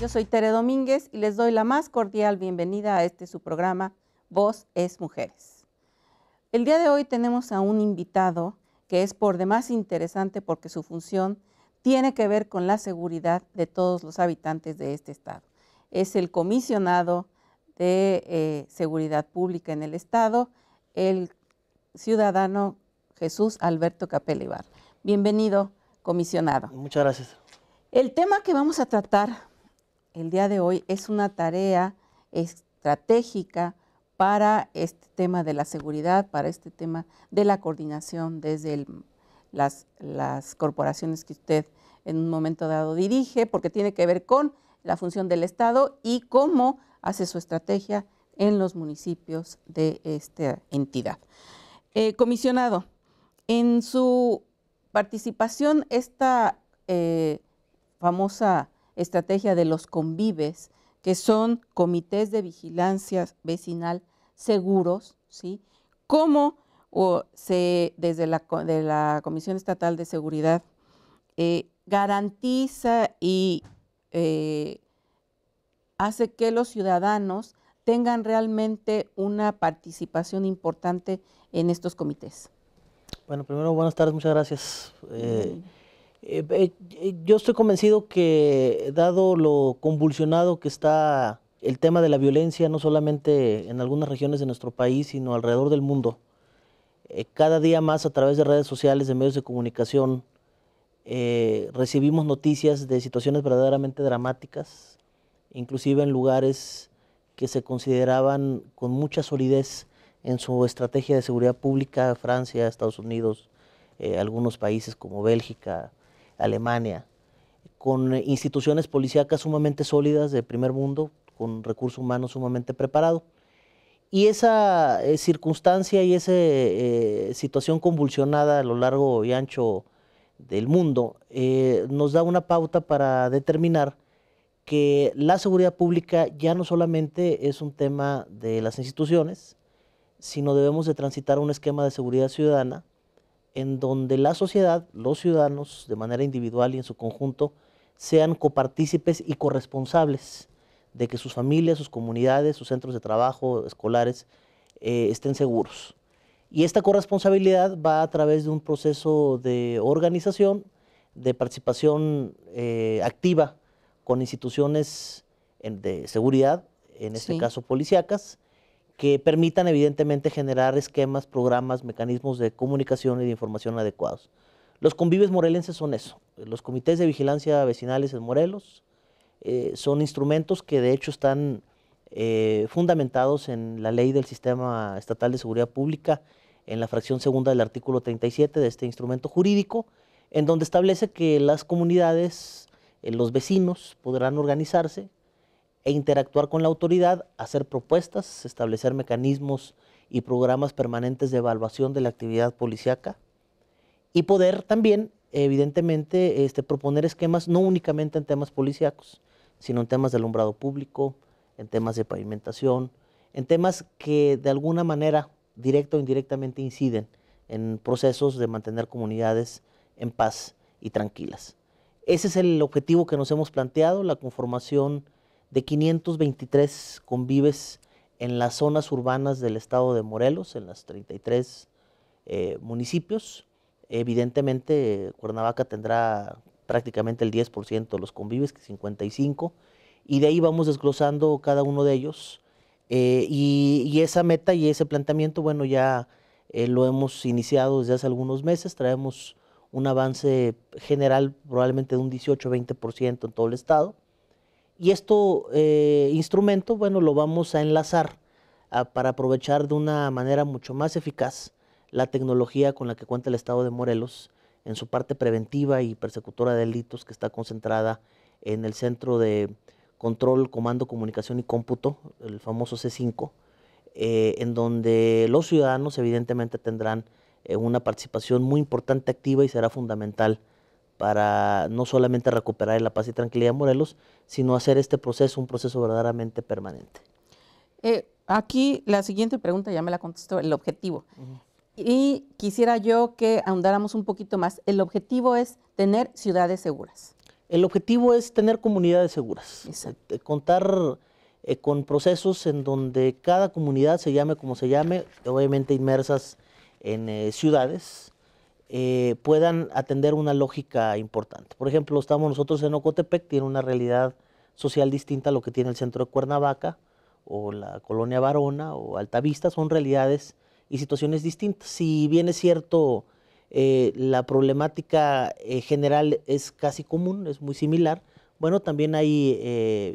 Yo soy Tere Domínguez y les doy la más cordial bienvenida a este su programa Voz es Mujeres. El día de hoy tenemos a un invitado que es por demás interesante porque su función tiene que ver con la seguridad de todos los habitantes de este estado. Es el comisionado de eh, Seguridad Pública en el estado, el ciudadano Jesús Alberto Capelibar. Bienvenido, comisionado. Muchas gracias. El tema que vamos a tratar el día de hoy es una tarea estratégica para este tema de la seguridad, para este tema de la coordinación desde las, corporaciones que usted en un momento dado dirige, porque tiene que ver con la función del Estado y cómo hace su estrategia en los municipios de esta entidad. Eh, comisionado, en su participación esta eh, famosa estrategia de los convives, que son comités de vigilancia vecinal seguros, ¿sí? Cómo se, desde la, Comisión Estatal de Seguridad eh, garantiza y eh, hace que los ciudadanos tengan realmente una participación importante en estos comités. Bueno, primero, buenas tardes, muchas gracias. Eh, eh, eh, yo estoy convencido que, dado lo convulsionado que está el tema de la violencia, no solamente en algunas regiones de nuestro país, sino alrededor del mundo, cada día más a través de redes sociales, de medios de comunicación, recibimos noticias de situaciones verdaderamente dramáticas, inclusive en lugares que se consideraban con mucha solidez en su estrategia de seguridad pública, Francia, Estados Unidos, algunos países como Bélgica, Alemania, con instituciones policíacas sumamente sólidas de primer mundo, con recurso humano sumamente preparado. Y esa eh, circunstancia y esa eh, situación convulsionada a lo largo y ancho del mundo eh, nos da una pauta para determinar que la seguridad pública ya no solamente es un tema de las instituciones, sino debemos de transitar un esquema de seguridad ciudadana en donde la sociedad, los ciudadanos, de manera individual y en su conjunto, sean copartícipes y corresponsables de que sus familias, sus comunidades, sus centros de trabajo, escolares, eh, estén seguros. Y esta corresponsabilidad va a través de un proceso de organización, de participación eh, activa con instituciones de seguridad, en este caso policíacas, que permitan evidentemente generar esquemas, programas, mecanismos de comunicación y de información adecuados. Los convives morelenses son eso. Los comités de vigilancia vecinales en Morelos eh, son instrumentos que de hecho están eh, fundamentados en la ley del Sistema Estatal de Seguridad Pública, en la fracción segunda del artículo 37 de este instrumento jurídico, en donde establece que las comunidades, eh, los vecinos, podrán organizarse e interactuar con la autoridad, hacer propuestas, establecer mecanismos y programas permanentes de evaluación de la actividad policiaca y poder también, evidentemente, este, proponer esquemas no únicamente en temas policíacos, sino en temas de alumbrado público, en temas de pavimentación, en temas que de alguna manera, directa o indirectamente, inciden en procesos de mantener comunidades en paz y tranquilas. Ese es el objetivo que nos hemos planteado, la conformación de 523 convives en las zonas urbanas del estado de Morelos, en las 33 eh, municipios. Evidentemente, Cuernavaca tendrá prácticamente el 10% de los convives, que 55, y de ahí vamos desglosando cada uno de ellos. Eh, y, esa meta y ese planteamiento, bueno, ya eh, lo hemos iniciado desde hace algunos meses, traemos un avance general probablemente de un 18-20% en todo el estado. Y esto eh, instrumento, bueno, lo vamos a enlazar ah, para aprovechar de una manera mucho más eficaz la tecnología con la que cuenta el Estado de Morelos en su parte preventiva y persecutora de delitos que está concentrada en el Centro de Control, Comando, Comunicación y Cómputo, el famoso C5, eh, en donde los ciudadanos evidentemente tendrán eh, una participación muy importante activa y será fundamental para no solamente recuperar la paz y tranquilidad en Morelos, sino hacer este proceso un proceso verdaderamente permanente. Eh, aquí la siguiente pregunta ya me la contestó, el objetivo. Y quisiera yo que ahondáramos un poquito más. El objetivo es tener ciudades seguras. El objetivo es tener comunidades seguras, eh, contar eh, con procesos en donde cada comunidad se llame como se llame, obviamente inmersas en ciudades, eh, puedan atender una lógica importante. Por ejemplo, estamos nosotros en Ocotepec, tiene una realidad social distinta a lo que tiene el centro de Cuernavaca o la colonia Varona o Altavista, son realidades y situaciones distintas. Si bien es cierto, eh, la problemática eh, general es casi común, es muy similar, bueno, también hay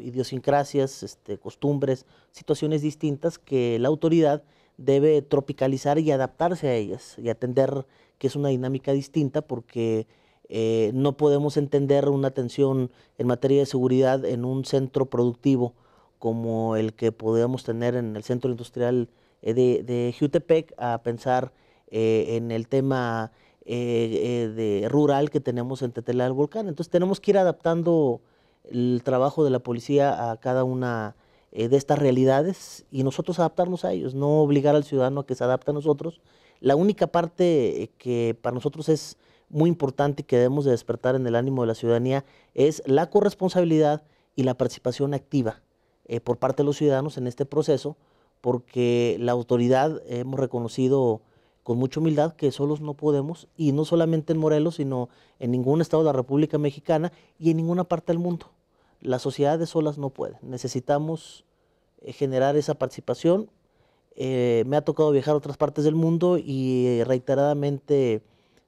idiosincrasias, este, costumbres, situaciones distintas que la autoridad debe tropicalizar y adaptarse a ellas y atender que es una dinámica distinta porque eh, no podemos entender una atención en materia de seguridad en un centro productivo como el que podemos tener en el centro industrial eh, de, Jutepec a pensar eh, en el tema de rural que tenemos en Tetela del Volcán. Entonces tenemos que ir adaptando el trabajo de la policía a cada una de estas realidades y nosotros adaptarnos a ellos, no obligar al ciudadano a que se adapte a nosotros, la única parte eh, que para nosotros es muy importante y que debemos de despertar en el ánimo de la ciudadanía es la corresponsabilidad y la participación activa eh, por parte de los ciudadanos en este proceso, porque la autoridad hemos reconocido con mucha humildad que solos no podemos, y no solamente en Morelos, sino en ningún estado de la República Mexicana y en ninguna parte del mundo. La sociedad de solas no puede. Necesitamos eh, generar esa participación eh, me ha tocado viajar a otras partes del mundo y eh, reiteradamente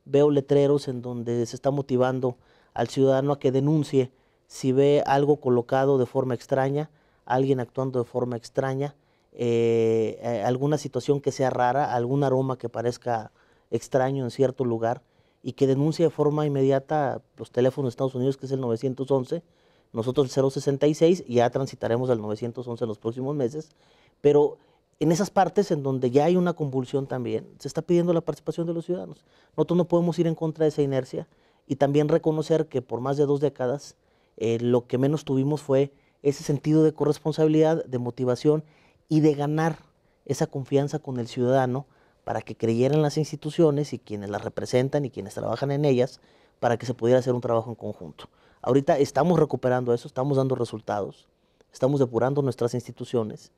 veo letreros en donde se está motivando al ciudadano a que denuncie si ve algo colocado de forma extraña, alguien actuando de forma extraña, eh, alguna situación que sea rara, algún aroma que parezca extraño en cierto lugar y que denuncie de forma inmediata los teléfonos de Estados Unidos, que es el 911, nosotros el 066, ya transitaremos al 911 en los próximos meses, pero en esas partes en donde ya hay una convulsión también, se está pidiendo la participación de los ciudadanos. Nosotros no podemos ir en contra de esa inercia y también reconocer que por más de dos décadas eh, lo que menos tuvimos fue ese sentido de corresponsabilidad, de motivación y de ganar esa confianza con el ciudadano para que creyeran las instituciones y quienes las representan y quienes trabajan en ellas para que se pudiera hacer un trabajo en conjunto. Ahorita estamos recuperando eso, estamos dando resultados, estamos depurando nuestras instituciones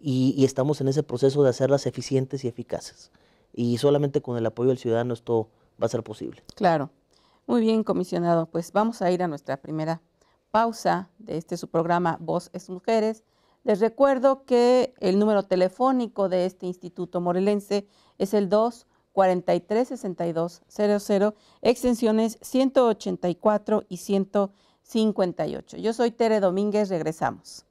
y, estamos en ese proceso de hacerlas eficientes y eficaces. Y solamente con el apoyo del ciudadano esto va a ser posible. Claro. Muy bien, comisionado. Pues vamos a ir a nuestra primera pausa de este su programa Voz es Mujeres. Les recuerdo que el número telefónico de este instituto morelense es el 2 43 extensiones 184 y 158. Yo soy Tere Domínguez, regresamos.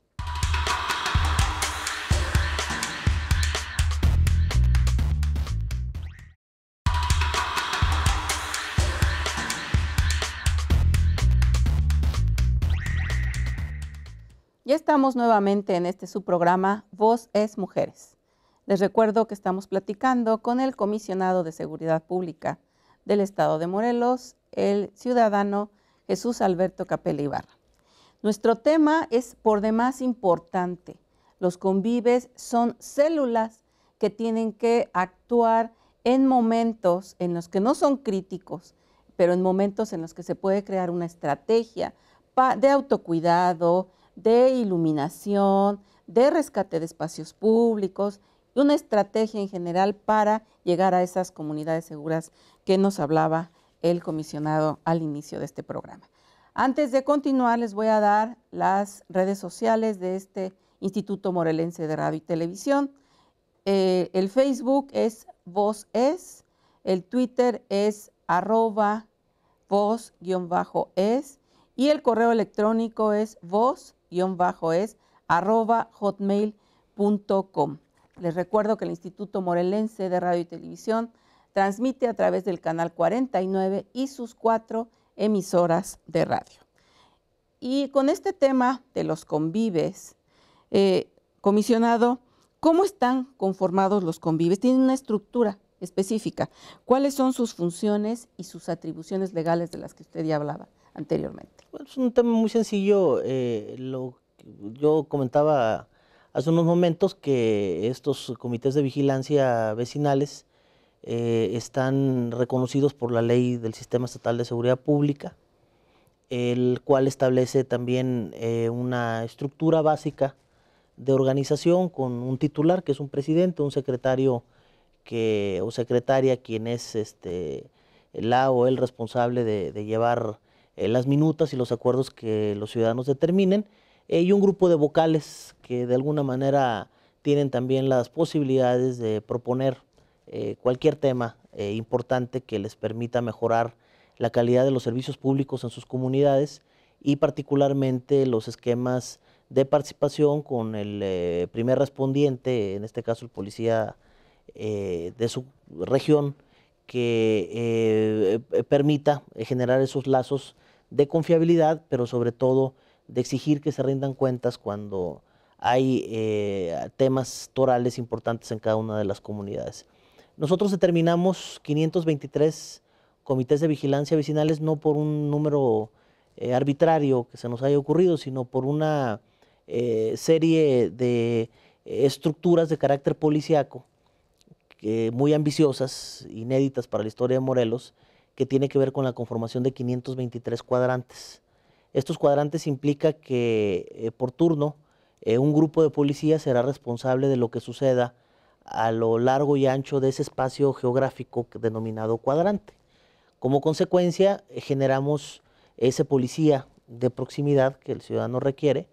Ya estamos nuevamente en este subprograma Voz es Mujeres. Les recuerdo que estamos platicando con el comisionado de Seguridad Pública del Estado de Morelos, el ciudadano Jesús Alberto Capel Ibarra. Nuestro tema es por demás importante. Los convives son células que tienen que actuar en momentos en los que no son críticos, pero en momentos en los que se puede crear una estrategia de autocuidado, de iluminación, de rescate de espacios públicos y una estrategia en general para llegar a esas comunidades seguras que nos hablaba el comisionado al inicio de este programa. Antes de continuar, les voy a dar las redes sociales de este Instituto Morelense de Radio y Televisión. Eh, el Facebook es Voz Es, el Twitter es arroba voz-es y el correo electrónico es voz bajo es arroba hotmail.com. Les recuerdo que el Instituto Morelense de Radio y Televisión transmite a través del canal 49 y sus cuatro emisoras de radio. Y con este tema de los convives, eh, comisionado, ¿cómo están conformados los convives? ¿Tienen una estructura específica? ¿Cuáles son sus funciones y sus atribuciones legales de las que usted ya hablaba anteriormente? es un tema muy sencillo. Eh, lo, yo comentaba hace unos momentos que estos comités de vigilancia vecinales eh, están reconocidos por la ley del Sistema Estatal de Seguridad Pública, el cual establece también eh, una estructura básica de organización con un titular que es un presidente, un secretario que, o secretaria quien es este, la o el responsable de, de llevar eh, las minutas y los acuerdos que los ciudadanos determinen, eh, y un grupo de vocales que de alguna manera tienen también las posibilidades de proponer eh, cualquier tema importante que les permita mejorar la calidad de los servicios públicos en sus comunidades y particularmente los esquemas de participación con el primer respondiente, en este caso el policía de su región, que permita generar esos lazos de confiabilidad, pero sobre todo de exigir que se rindan cuentas cuando hay eh, temas torales importantes en cada una de las comunidades. Nosotros determinamos 523 comités de vigilancia vecinales no por un número eh, arbitrario que se nos haya ocurrido, sino por una eh, serie de estructuras de carácter policiaco muy ambiciosas, inéditas para la historia de Morelos, que tiene que ver con la conformación de 523 cuadrantes. Estos cuadrantes implica que eh, por turno eh, un grupo de policías será responsable de lo que suceda a lo largo y ancho de ese espacio geográfico denominado cuadrante. Como consecuencia, eh, generamos ese policía de proximidad que el ciudadano requiere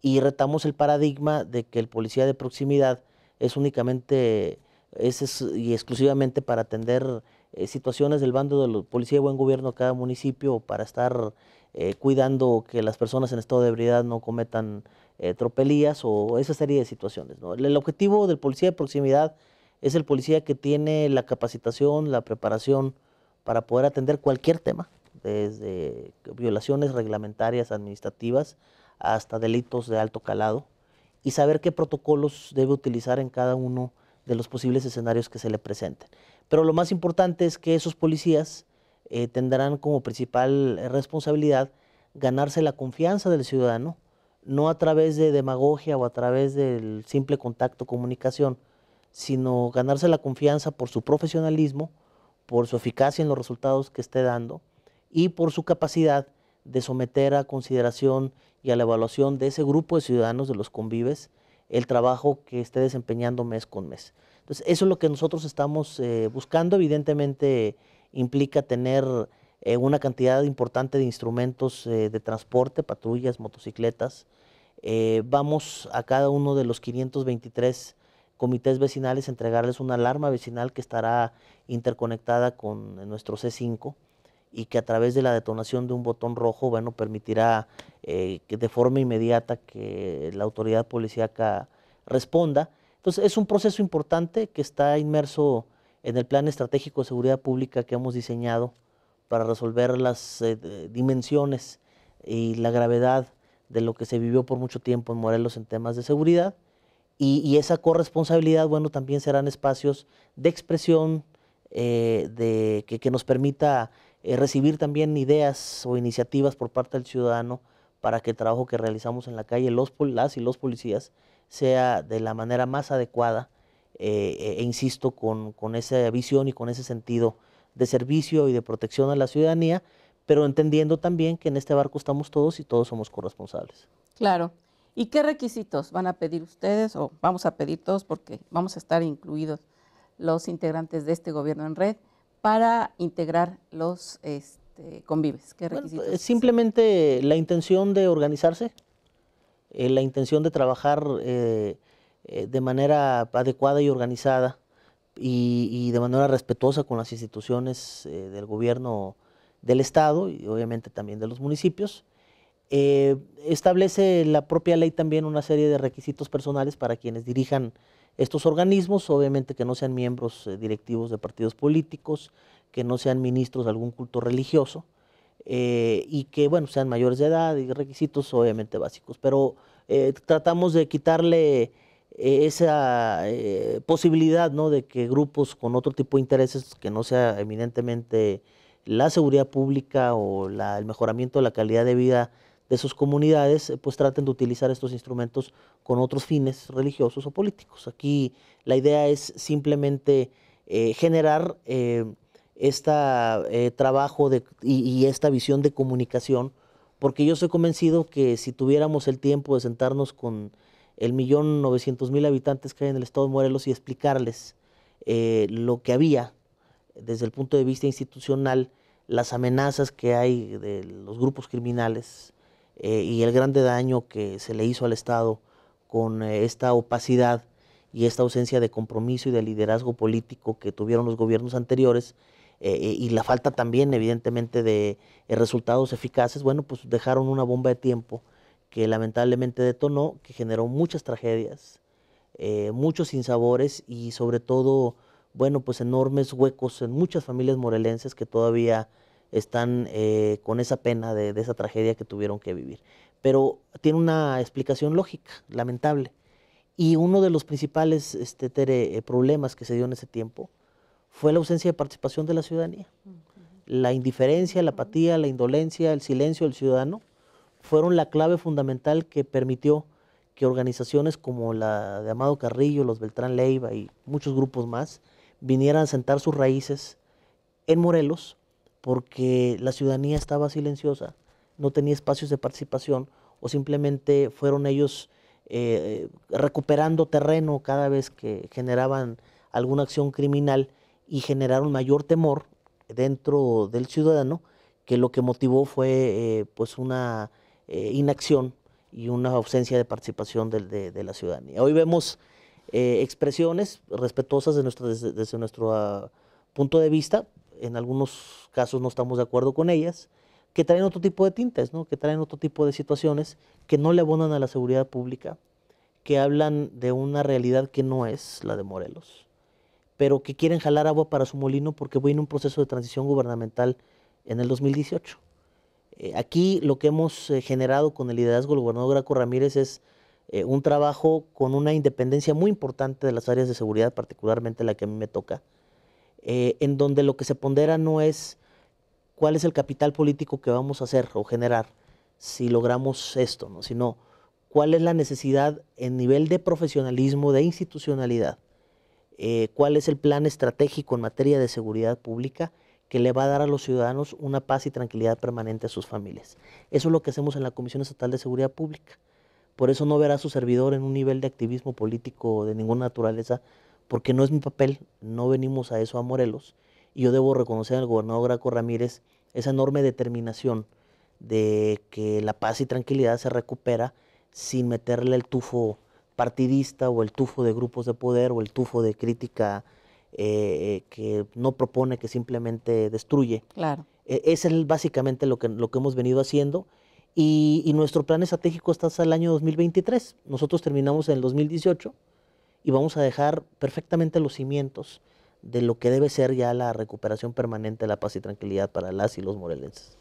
y retamos el paradigma de que el policía de proximidad es únicamente y exclusivamente para atender eh, situaciones del bando de los policía de buen gobierno de cada municipio para estar eh, cuidando que las personas en estado de ebriedad no cometan eh, tropelías o esa serie de situaciones. El, el, objetivo del policía de proximidad es el policía que tiene la capacitación, la preparación para poder atender cualquier tema, desde violaciones reglamentarias, administrativas, hasta delitos de alto calado, y saber qué protocolos debe utilizar en cada uno de los posibles escenarios que se le presenten. Pero lo más importante es que esos policías eh, tendrán como principal responsabilidad ganarse la confianza del ciudadano, no a través de demagogia o a través del simple contacto, comunicación, sino ganarse la confianza por su profesionalismo, por su eficacia en los resultados que esté dando y por su capacidad de someter a consideración y a la evaluación de ese grupo de ciudadanos de los convives el trabajo que esté desempeñando mes con mes. Entonces, eso es lo que nosotros estamos eh, buscando. Evidentemente, implica tener eh, una cantidad importante de instrumentos eh, de transporte, patrullas, motocicletas. vamos a cada uno de los 523 comités vecinales a entregarles una alarma vecinal que estará interconectada con nuestro C5 y que a través de la detonación de un botón rojo, bueno, permitirá eh, que de forma inmediata que la autoridad policíaca responda. Entonces, es un proceso importante que está inmerso en el Plan Estratégico de Seguridad Pública que hemos diseñado para resolver las eh, dimensiones y la gravedad de lo que se vivió por mucho tiempo en Morelos en temas de seguridad. Y, y esa corresponsabilidad, bueno, también serán espacios de expresión, eh, de, que, nos permita eh, recibir también ideas o iniciativas por parte del ciudadano para que el trabajo que realizamos en la calle, los, las y los policías, sea de la manera más adecuada, eh, e, e insisto, con, con esa visión y con ese sentido de servicio y de protección a la ciudadanía, pero entendiendo también que en este barco estamos todos y todos somos corresponsables. Claro. ¿Y qué requisitos van a pedir ustedes o vamos a pedir todos porque vamos a estar incluidos? los integrantes de este gobierno en red para integrar los este, convives? ¿Qué requisitos? Pues, simplemente la intención de organizarse, eh, la intención de trabajar eh, eh, de manera adecuada y organizada y, y, de manera respetuosa con las instituciones del gobierno del Estado y obviamente también de los municipios. establece la propia ley también una serie de requisitos personales para quienes dirijan estos organismos, obviamente que no sean miembros eh, directivos de partidos políticos, que no sean ministros de algún culto religioso eh, y que, bueno, sean mayores de edad y requisitos obviamente básicos. Pero eh, tratamos de quitarle esa posibilidad de que grupos con otro tipo de intereses que no sea eminentemente la seguridad pública o el mejoramiento de la calidad de vida de sus comunidades, eh, pues traten de utilizar estos instrumentos con otros fines religiosos o políticos. Aquí la idea es simplemente eh, generar este trabajo y, esta visión de comunicación, porque yo estoy convencido que si tuviéramos el tiempo de sentarnos con el millón novecientos mil habitantes que hay en el estado de Morelos y explicarles lo que había desde el punto de vista institucional, las amenazas que hay de los grupos criminales, eh, y el grande daño que se le hizo al Estado con eh, esta opacidad y esta ausencia de compromiso y de liderazgo político que tuvieron los gobiernos anteriores eh, y la falta también evidentemente de resultados eficaces, bueno, pues dejaron una bomba de tiempo que lamentablemente detonó, que generó muchas tragedias, muchos sinsabores y sobre todo, bueno, pues enormes huecos en muchas familias morelenses que todavía están eh, con esa pena de, esa tragedia que tuvieron que vivir. Pero tiene una explicación lógica, lamentable. Y uno de los principales este, eh, problemas que se dio en ese tiempo fue la ausencia de participación de la ciudadanía. La indiferencia, la apatía, la indolencia, el silencio del ciudadano fueron la clave fundamental que permitió que organizaciones como la de Amado Carrillo, los Beltrán Leiva y muchos grupos más vinieran a sentar sus raíces en Morelos porque la ciudadanía estaba silenciosa, no tenía espacios de participación o simplemente fueron ellos eh, recuperando terreno cada vez que generaban alguna acción criminal y generaron mayor temor dentro del ciudadano que lo que motivó fue eh, pues una eh, inacción y una ausencia de participación de, la ciudadanía. Hoy vemos expresiones respetuosas de desde, nuestro ah, punto de vista, en algunos casos no estamos de acuerdo con ellas, que traen otro tipo de tintes, ¿no? que traen otro tipo de situaciones que no le abonan a la seguridad pública, que hablan de una realidad que no es la de Morelos, pero que quieren jalar agua para su molino porque voy en un proceso de transición gubernamental en el 2018. Eh, aquí lo que hemos eh, generado con el liderazgo del gobernador Graco Ramírez es eh, un trabajo con una independencia muy importante de las áreas de seguridad, particularmente la que a mí me toca, eh, en donde lo que se pondera no es cuál es el capital político que vamos a hacer o generar si logramos esto, ¿no? sino cuál es la necesidad en nivel de profesionalismo, de institucionalidad, eh, cuál es el plan estratégico en materia de seguridad pública que le va a dar a los ciudadanos una paz y tranquilidad permanente a sus familias. Eso es lo que hacemos en la Comisión Estatal de Seguridad Pública. Por eso no verá a su servidor en un nivel de activismo político de ninguna naturaleza, porque no es mi papel, no venimos a eso a Morelos. Y yo debo reconocer al gobernador Graco Ramírez esa enorme determinación de que la paz y tranquilidad se recupera sin meterle el tufo partidista o el tufo de grupos de poder o el tufo de crítica eh, eh, que no propone, que simplemente destruye. Claro. E, es básicamente lo que, lo que hemos venido haciendo. Y, y nuestro plan estratégico está hasta el año 2023. Nosotros terminamos en el 2018 y vamos a dejar perfectamente los cimientos de lo que debe ser ya la recuperación permanente, la paz y tranquilidad para las y los morelenses.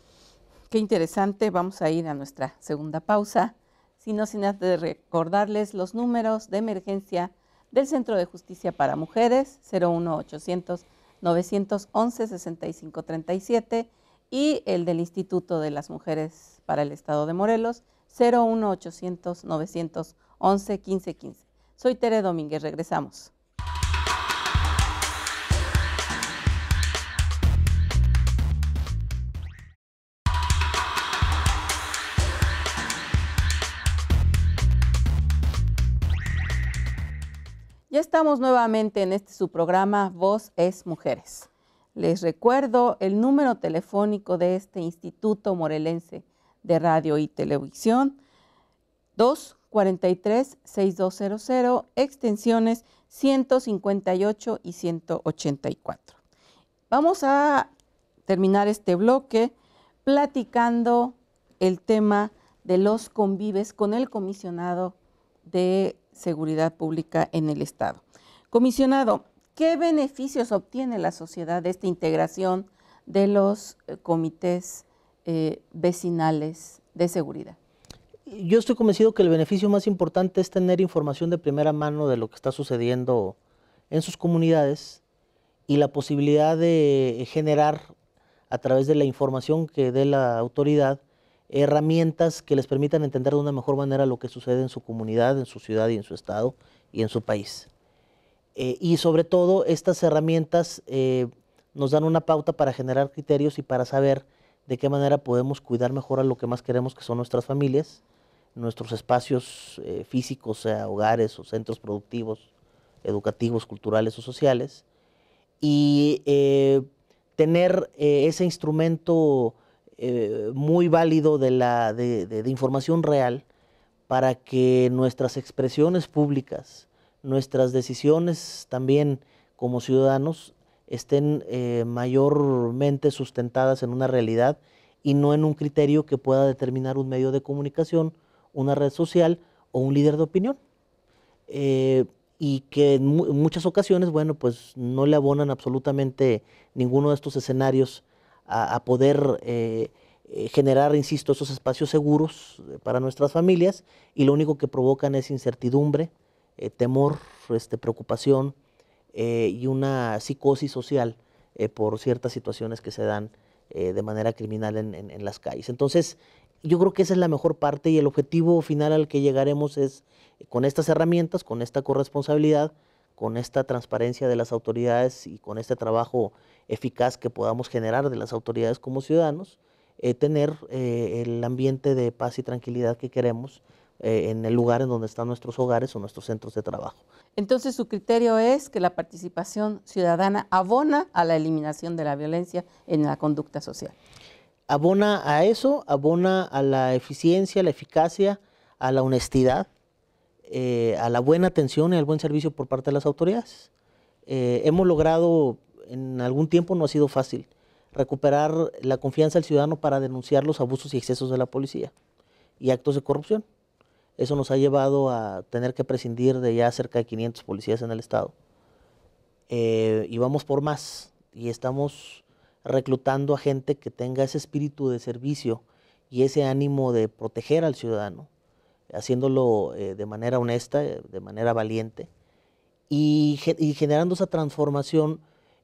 Qué interesante, vamos a ir a nuestra segunda pausa, sino sin antes recordarles los números de emergencia del Centro de Justicia para Mujeres 01800 911 6537 y el del Instituto de las Mujeres para el Estado de Morelos 01800 911 1515. Soy Tere Domínguez, regresamos. Ya estamos nuevamente en este su programa Voz es Mujeres. Les recuerdo el número telefónico de este Instituto Morelense de Radio y Televisión, 2 43 6200, extensiones 158 y 184. Vamos a terminar este bloque platicando el tema de los convives con el comisionado de Seguridad Pública en el Estado. Comisionado, ¿qué beneficios obtiene la sociedad de esta integración de los eh, comités eh, vecinales de seguridad? yo estoy convencido que el beneficio más importante es tener información de primera mano de lo que está sucediendo en sus comunidades y la posibilidad de generar a través de la información que dé la autoridad herramientas que les permitan entender de una mejor manera lo que sucede en su comunidad, en su ciudad y en su estado y en su país. Eh, y sobre todo estas herramientas eh, nos dan una pauta para generar criterios y para saber de qué manera podemos cuidar mejor a lo que más queremos que son nuestras familias, nuestros espacios eh, físicos, sea hogares o centros productivos, educativos, culturales o sociales, y eh, tener eh, ese instrumento muy válido de, la, información real para que nuestras expresiones públicas, nuestras decisiones también como ciudadanos estén mayormente sustentadas en una realidad y no en un criterio que pueda determinar un medio de comunicación una red social o un líder de opinión. Eh, y que en, muchas ocasiones, bueno, pues no le abonan absolutamente ninguno de estos escenarios a, poder eh, eh, generar, insisto, esos espacios seguros para nuestras familias y lo único que provocan es incertidumbre, temor, este, preocupación y una psicosis social por ciertas situaciones que se dan de manera criminal en las calles. Entonces, yo creo que esa es la mejor parte y el objetivo final al que llegaremos es eh, con estas herramientas, con esta corresponsabilidad, con esta transparencia de las autoridades y con este trabajo eficaz que podamos generar de las autoridades como ciudadanos, eh, tener eh, el ambiente de paz y tranquilidad que queremos en el lugar en donde están nuestros hogares o nuestros centros de trabajo. Entonces su criterio es que la participación ciudadana abona a la eliminación de la violencia en la conducta social abona a eso, abona a la eficiencia, a la eficacia, a la honestidad, eh, a la buena atención y al buen servicio por parte de las autoridades. Eh, hemos logrado, en algún tiempo no ha sido fácil, recuperar la confianza del ciudadano para denunciar los abusos y excesos de la policía y actos de corrupción. Eso nos ha llevado a tener que prescindir de ya cerca de 500 policías en el Estado. Eh, y vamos por más. Y estamos reclutando a gente que tenga ese espíritu de servicio y ese ánimo de proteger al ciudadano, haciéndolo eh, de manera honesta, eh, de manera valiente, y, generando esa transformación,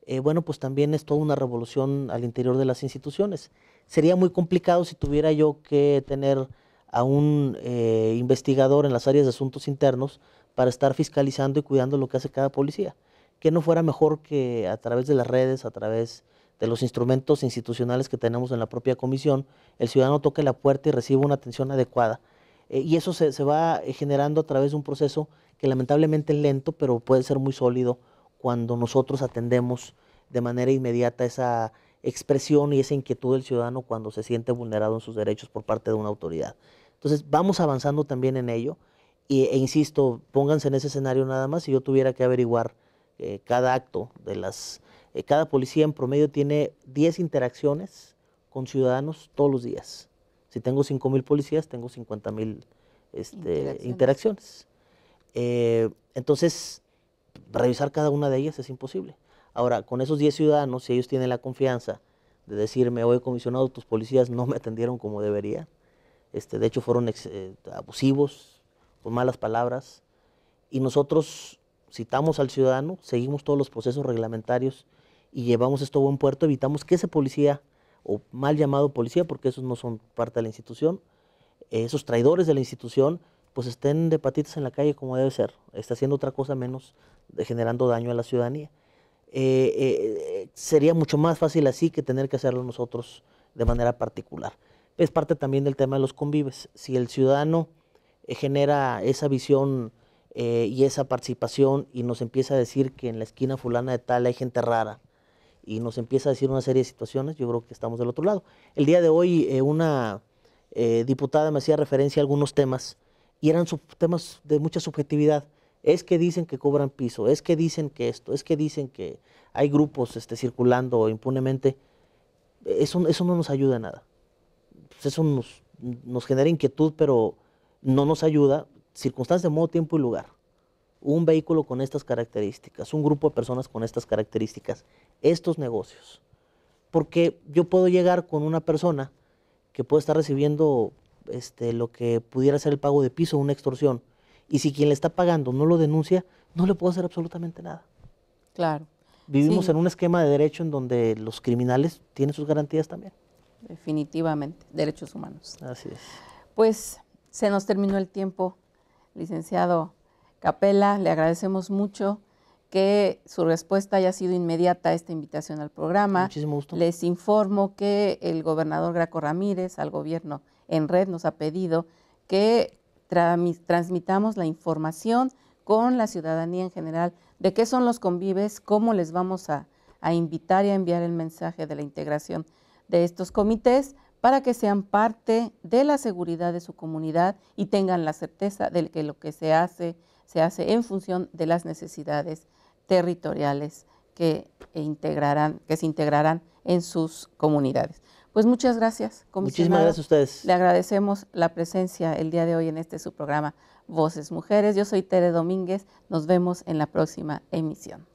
eh, bueno, pues también es toda una revolución al interior de las instituciones. Sería muy complicado si tuviera yo que tener a un investigador en las áreas de asuntos internos para estar fiscalizando y cuidando lo que hace cada policía. Que no fuera mejor que a través de las redes, a través de los instrumentos institucionales que tenemos en la propia comisión, el ciudadano toque la puerta y recibe una atención adecuada. Eh, y eso se, va eh, generando a través de un proceso que lamentablemente es lento, pero puede ser muy sólido cuando nosotros atendemos de manera inmediata esa expresión y esa inquietud del ciudadano cuando se siente vulnerado en sus derechos por parte de una autoridad. Entonces, vamos avanzando también en ello. E, insisto, pónganse en ese escenario nada más, si yo tuviera que averiguar eh, cada acto de las eh, cada policía en promedio tiene 10 interacciones con ciudadanos todos los días. Si tengo 5 mil policías, tengo 50.000 mil este, interacciones. Eh, entonces, revisar cada una de ellas es imposible. Ahora, con esos 10 ciudadanos, si ellos tienen la confianza de decirme, oye, comisionado, tus policías no me atendieron como debería, este, de hecho fueron eh, abusivos, con malas palabras, y nosotros citamos al ciudadano, seguimos todos los procesos reglamentarios y llevamos esto a buen puerto, evitamos que ese policía, o mal llamado policía, porque esos no son parte de la institución, esos traidores de la institución, pues estén de patitas en la calle como debe ser, está haciendo otra cosa menos, generando daño a la ciudadanía. Eh, eh, sería mucho más fácil así que tener que hacerlo nosotros de manera particular. Es parte también del tema de los convives. Si el ciudadano eh, genera esa visión y esa participación y nos empieza a decir que en la esquina fulana de tal hay gente rara, y nos empieza a decir una serie de situaciones, yo creo que estamos del otro lado. El día de hoy eh, una eh, diputada me hacía referencia a algunos temas y eran temas de mucha subjetividad. Es que dicen que cobran piso, es que dicen que esto, es que dicen que hay grupos este, circulando impunemente. Eso, eso no nos ayuda a nada. Pues eso nos, nos genera inquietud, pero no nos ayuda. Circunstancias de modo, tiempo y lugar un vehículo con estas características, un grupo de personas con estas características, estos negocios. Porque yo puedo llegar con una persona que puede estar recibiendo este, lo que pudiera ser el pago de piso, una extorsión, y si quien le está pagando no lo denuncia, no le puedo hacer absolutamente nada. Claro. Vivimos en un esquema de derecho en donde los criminales tienen sus garantías también. Definitivamente, derechos humanos. Así es. Pues se nos terminó el tiempo, licenciado Capela, le agradecemos mucho que su respuesta haya sido inmediata a esta invitación al programa. Muchísimo gusto. Les informo que el gobernador Graco Ramírez al gobierno en red nos ha pedido que transmitamos la información con la ciudadanía en general de qué son los convives, cómo les vamos a, a invitar y a enviar el mensaje de la integración de estos comités para que sean parte de la seguridad de su comunidad y tengan la certeza de que lo que se hace se hace en función de las necesidades territoriales que, integrarán, que se integrarán en sus comunidades. Pues muchas gracias, Muchísimas gracias a ustedes. Le agradecemos la presencia el día de hoy en este su programa Voces Mujeres. Yo soy Tere Domínguez. Nos vemos en la próxima emisión.